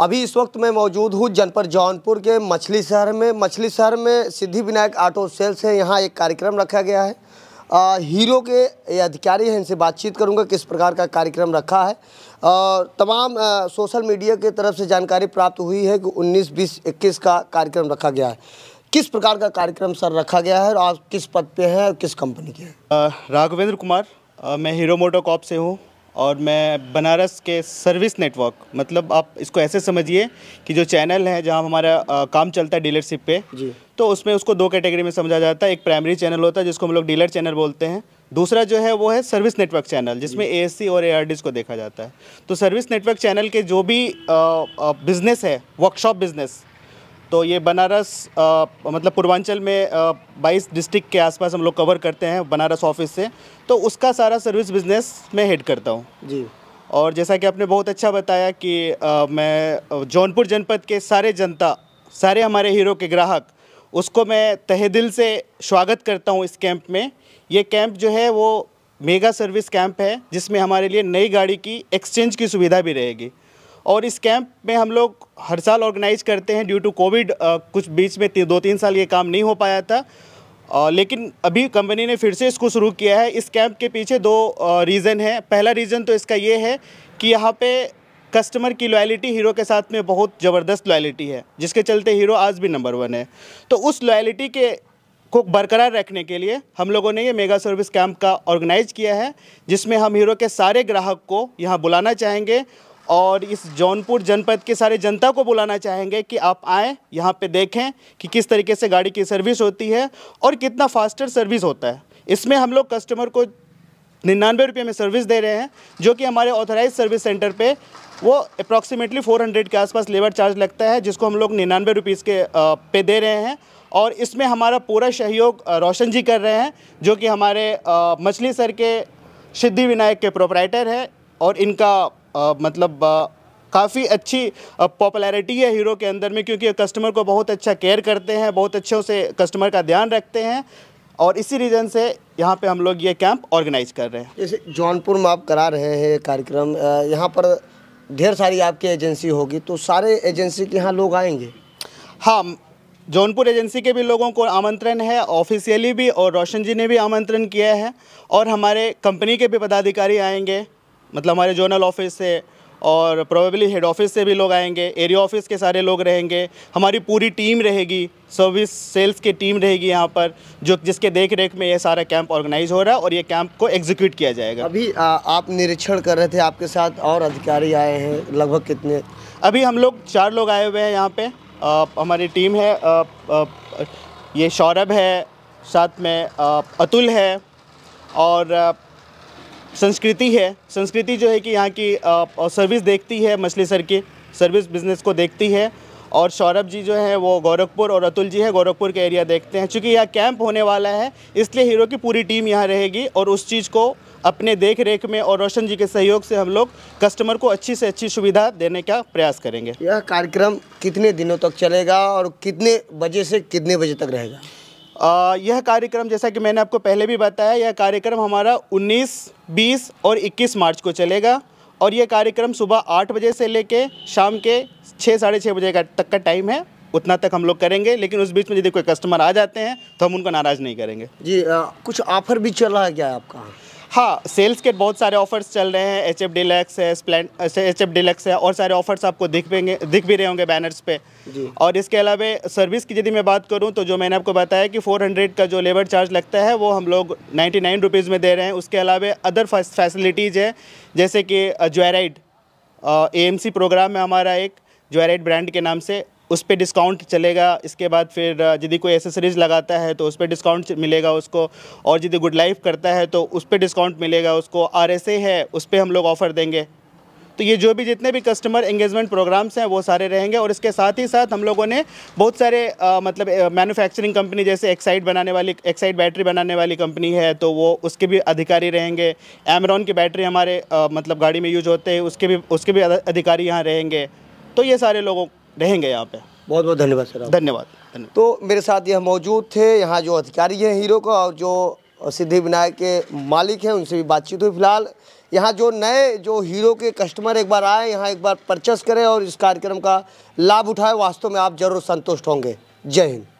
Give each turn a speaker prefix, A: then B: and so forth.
A: अभी इस वक्त मैं मौजूद हूँ जनपद जौनपुर के मछली शहर में मछली शहर में सिद्धि विनायक ऑटो सेल्स है यहाँ एक कार्यक्रम रखा गया है आ, हीरो के अधिकारी हैं इनसे बातचीत करूँगा किस प्रकार का कार्यक्रम रखा है और तमाम आ, सोशल मीडिया के तरफ से जानकारी प्राप्त हुई है कि 19, 20, 21 का कार्यक्रम रखा गया है किस प्रकार का कार्यक्रम सर रखा गया है और आप किस पद पे हैं और किस कंपनी के हैं राघवेंद्र कुमार
B: आ, मैं हीरो मोटो कॉप से हूँ और मैं बनारस के सर्विस नेटवर्क मतलब आप इसको ऐसे समझिए कि जो चैनल है जहाँ हमारा काम चलता है डीलरशिप पे जी तो उसमें उसको दो कैटेगरी में समझा जाता है एक प्राइमरी चैनल होता है जिसको हम लोग डीलर चैनल बोलते हैं दूसरा जो है वो है सर्विस नेटवर्क चैनल जिसमें ए और ए को देखा जाता है तो सर्विस नेटवर्क चैनल के जो भी बिज़नेस है वर्कशॉप बिज़नेस तो ये बनारस आ, मतलब पूर्वांचल में आ, 22 डिस्ट्रिक्ट के आसपास हम लोग कवर करते हैं बनारस ऑफिस से तो उसका सारा सर्विस बिजनेस मैं हेड करता हूँ जी और जैसा कि आपने बहुत अच्छा बताया कि आ, मैं जौनपुर जनपद के सारे जनता सारे हमारे हीरो के ग्राहक उसको मैं तहे दिल से स्वागत करता हूँ इस कैंप में ये कैंप जो है वो मेगा सर्विस कैंप है जिसमें हमारे लिए नई गाड़ी की एक्सचेंज की सुविधा भी रहेगी और इस कैंप में हम लोग हर साल ऑर्गेनाइज करते हैं ड्यू टू कोविड कुछ बीच में ती, दो तीन साल ये काम नहीं हो पाया था आ, लेकिन अभी कंपनी ने फिर से इसको शुरू किया है इस कैंप के पीछे दो रीज़न है पहला रीज़न तो इसका ये है कि यहाँ पे कस्टमर की लॉयलिटी हीरो के साथ में बहुत ज़बरदस्त लॉयलिटी है जिसके चलते हीरो आज भी नंबर वन है तो उस लॉयलिटी के को बरकरार रखने के लिए हम लोगों ने ये मेगा सर्विस कैंप का ऑर्गेनाइज किया है जिसमें हम हीरो के सारे ग्राहक को यहाँ बुलाना चाहेंगे और इस जौनपुर जनपद के सारे जनता को बुलाना चाहेंगे कि आप आएँ यहाँ पे देखें कि किस तरीके से गाड़ी की सर्विस होती है और कितना फास्टर सर्विस होता है इसमें हम लोग कस्टमर को निन्यानवे रुपये में सर्विस दे रहे हैं जो कि हमारे ऑथराइज सर्विस सेंटर पे वो अप्रॉक्सीमेटली 400 के आसपास लेबर चार्ज लगता है जिसको हम लोग निन्यानवे रुपीज़ के पे दे रहे हैं और इसमें हमारा पूरा सहयोग रोशन जी कर रहे हैं जो कि हमारे मछली सर के सिद्धि विनायक के प्रोपराइटर है और इनका आ, मतलब आ, काफ़ी अच्छी पॉपुलैरिटी है हीरो के अंदर में क्योंकि कस्टमर को बहुत अच्छा केयर करते हैं बहुत अच्छे से कस्टमर का ध्यान रखते हैं और इसी रीज़न से यहाँ पे हम लोग ये कैंप ऑर्गेनाइज कर रहे हैं
A: जैसे जौनपुर में आप करा रहे हैं कार्यक्रम यहाँ पर ढेर सारी आपकी एजेंसी होगी तो सारे एजेंसी के यहाँ लोग आएंगे हाँ जौनपुर एजेंसी के भी लोगों को
B: आमंत्रण है ऑफिशियली भी और रोशन जी ने भी आमंत्रण किया है और हमारे कंपनी के भी पदाधिकारी आएंगे मतलब हमारे जोनल ऑफिस से और प्रोबेबली हेड ऑफिस से भी लोग आएंगे एरिया ऑफिस के सारे लोग रहेंगे हमारी पूरी टीम रहेगी सर्विस सेल्स की टीम रहेगी यहाँ पर जो जिसके देख रेख में ये सारा कैंप ऑर्गेनाइज हो रहा है और ये कैंप को एग्जीक्यूट किया जाएगा अभी आ,
A: आप निरीक्षण कर रहे थे आपके साथ और अधिकारी आए हैं लगभग कितने
B: अभी हम लोग चार लोग आए हुए हैं यहाँ पर हमारी टीम है आ, आ, ये सौरभ है साथ में आ, अतुल है और संस्कृति है संस्कृति जो है कि यहाँ की सर्विस देखती है मछली सर की सर्विस बिजनेस को देखती है और सौरभ जी जो है वो गोरखपुर और अतुल जी है गोरखपुर के एरिया देखते हैं चूँकि यह कैंप होने वाला है इसलिए हीरो की पूरी टीम यहाँ रहेगी और उस चीज़ को अपने देख रेख में और रोशन जी के सहयोग से हम लोग कस्टमर को अच्छी से अच्छी सुविधा देने का प्रयास करेंगे यह कार्यक्रम कितने दिनों तक चलेगा और कितने बजे से कितने बजे तक रहेगा आ, यह कार्यक्रम जैसा कि मैंने आपको पहले भी बताया यह कार्यक्रम हमारा 19, 20 और 21 मार्च को चलेगा और यह कार्यक्रम सुबह आठ बजे से लेके शाम के छः साढ़े छः बजे का तक का टाइम है उतना तक हम लोग करेंगे लेकिन उस बीच में यदि कोई कस्टमर आ जाते हैं तो हम उनको नाराज़ नहीं करेंगे जी आ, कुछ ऑफर भी चल रहा है क्या आपका हाँ सेल्स के बहुत सारे ऑफर्स चल रहे हैं एच एफ डिलेक्स है स्प्लैंड एच एफ डिलेक्स है और सारे ऑफर्स आपको दिख पेंगे दिख भी रहे होंगे बैनर्स पे और इसके अलावा सर्विस की यदि मैं बात करूँ तो जो मैंने आपको बताया कि 400 का जो लेबर चार्ज लगता है वो हम लोग नाइन्टी नाइन में दे रहे हैं उसके अलावा अदर फैसिलिटीज़ हैं जैसे कि ज्वेराइड ए प्रोग्राम है हमारा एक ज्वेराइड ब्रांड के नाम से उस पर डिस्काउंट चलेगा इसके बाद फिर यदि कोई एसेसरीज़ लगाता है तो उस पर डिस्काउंट मिलेगा उसको और यदि गुड लाइफ करता है तो उस पर डिस्काउंट मिलेगा उसको आर है उस पर हम लोग ऑफ़र देंगे तो ये जो भी जितने भी कस्टमर एंगेजमेंट प्रोग्राम्स हैं वो सारे रहेंगे और इसके साथ ही साथ हम लोगों ने बहुत सारे आ, मतलब मैन्युफैक्चरिंग कंपनी जैसे एक्साइड बनाने वाली एक्साइड बैटरी बनाने वाली कंपनी है तो वो उसके भी अधिकारी रहेंगे एमरॉन की बैटरी हमारे आ, मतलब गाड़ी में यूज होते हैं उसके भी उसके भी अधिकारी यहाँ रहेंगे तो ये सारे लोगों रहेंगे यहाँ पे बहुत बहुत धन्यवाद सर धन्यवाद
A: तो मेरे साथ यह मौजूद थे यहाँ जो अधिकारी हैं हीरो का और जो सिद्धि विनायक के मालिक हैं उनसे भी बातचीत हुई फिलहाल यहाँ जो नए जो हीरो के कस्टमर एक बार आए यहाँ एक बार परचेस करें और इस कार्यक्रम का लाभ उठाएं वास्तव में आप जरूर संतुष्ट होंगे जय हिंद